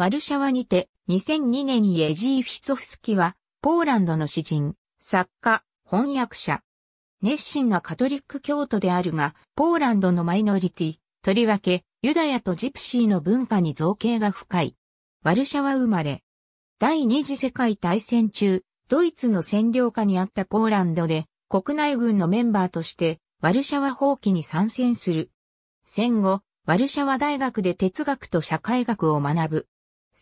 ワルシャワにて、2002年にエジー・フィツォフスキは、ポーランドの詩人、作家、翻訳者。熱心なカトリック教徒であるが、ポーランドのマイノリティ、とりわけ、ユダヤとジプシーの文化に造形が深い。ワルシャワ生まれ。第二次世界大戦中、ドイツの占領下にあったポーランドで、国内軍のメンバーとして、ワルシャワ放棄に参戦する。戦後、ワルシャワ大学で哲学と社会学を学ぶ。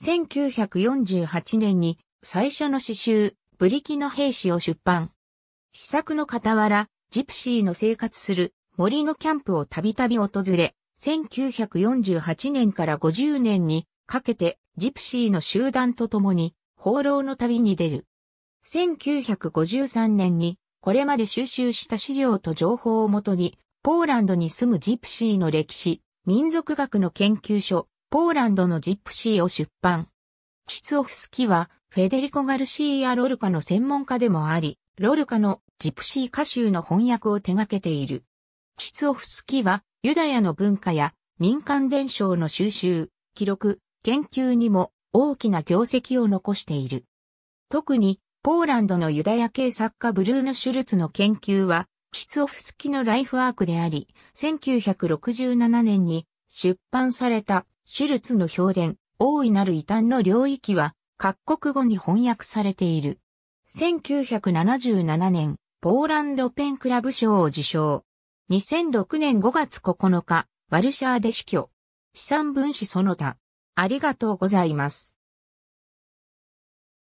1948年に最初の詩集、ブリキの兵士を出版。試作の傍ら、ジプシーの生活する森のキャンプをたびたび訪れ、1948年から50年にかけてジプシーの集団と共に放浪の旅に出る。1953年にこれまで収集した資料と情報をもとに、ポーランドに住むジプシーの歴史、民族学の研究所、ポーランドのジップシーを出版。キツオフスキは、フェデリコ・ガルシーやロルカの専門家でもあり、ロルカのジプシー歌集の翻訳を手掛けている。キツオフスキは、ユダヤの文化や民間伝承の収集、記録、研究にも大きな業績を残している。特に、ポーランドのユダヤ系作家ブルーノ・シュルツの研究は、キツオフスキのライフワークであり、1967年に出版されたシュルツの評伝、大いなる異端の領域は、各国語に翻訳されている。1977年、ポーランドペンクラブ賞を受賞。2006年5月9日、ワルシャーで死去。資産分子その他。ありがとうございます。